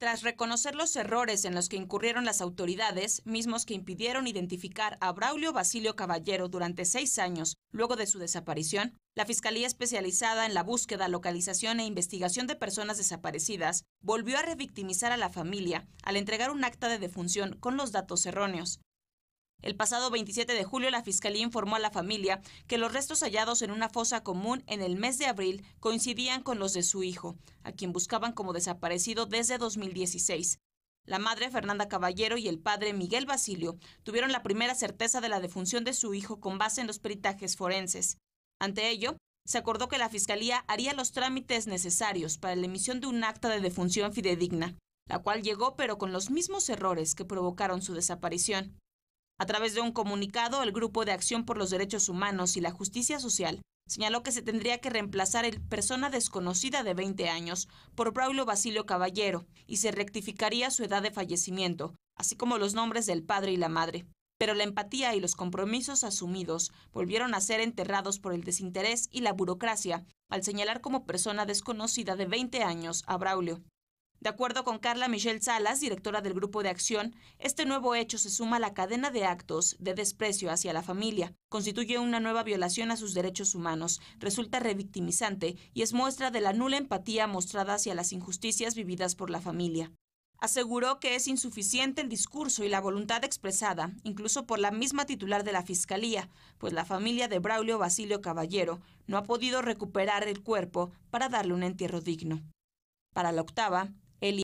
tras reconocer los errores en los que incurrieron las autoridades, mismos que impidieron identificar a Braulio Basilio Caballero durante seis años luego de su desaparición, la Fiscalía Especializada en la Búsqueda, Localización e Investigación de Personas Desaparecidas volvió a revictimizar a la familia al entregar un acta de defunción con los datos erróneos. El pasado 27 de julio, la Fiscalía informó a la familia que los restos hallados en una fosa común en el mes de abril coincidían con los de su hijo, a quien buscaban como desaparecido desde 2016. La madre Fernanda Caballero y el padre Miguel Basilio tuvieron la primera certeza de la defunción de su hijo con base en los peritajes forenses. Ante ello, se acordó que la Fiscalía haría los trámites necesarios para la emisión de un acta de defunción fidedigna, la cual llegó pero con los mismos errores que provocaron su desaparición. A través de un comunicado, el Grupo de Acción por los Derechos Humanos y la Justicia Social señaló que se tendría que reemplazar el persona desconocida de 20 años por Braulio Basilio Caballero y se rectificaría su edad de fallecimiento, así como los nombres del padre y la madre. Pero la empatía y los compromisos asumidos volvieron a ser enterrados por el desinterés y la burocracia al señalar como persona desconocida de 20 años a Braulio. De acuerdo con Carla Michelle Salas, directora del Grupo de Acción, este nuevo hecho se suma a la cadena de actos de desprecio hacia la familia, constituye una nueva violación a sus derechos humanos, resulta revictimizante y es muestra de la nula empatía mostrada hacia las injusticias vividas por la familia. Aseguró que es insuficiente el discurso y la voluntad expresada, incluso por la misma titular de la Fiscalía, pues la familia de Braulio Basilio Caballero no ha podido recuperar el cuerpo para darle un entierro digno. Para la octava,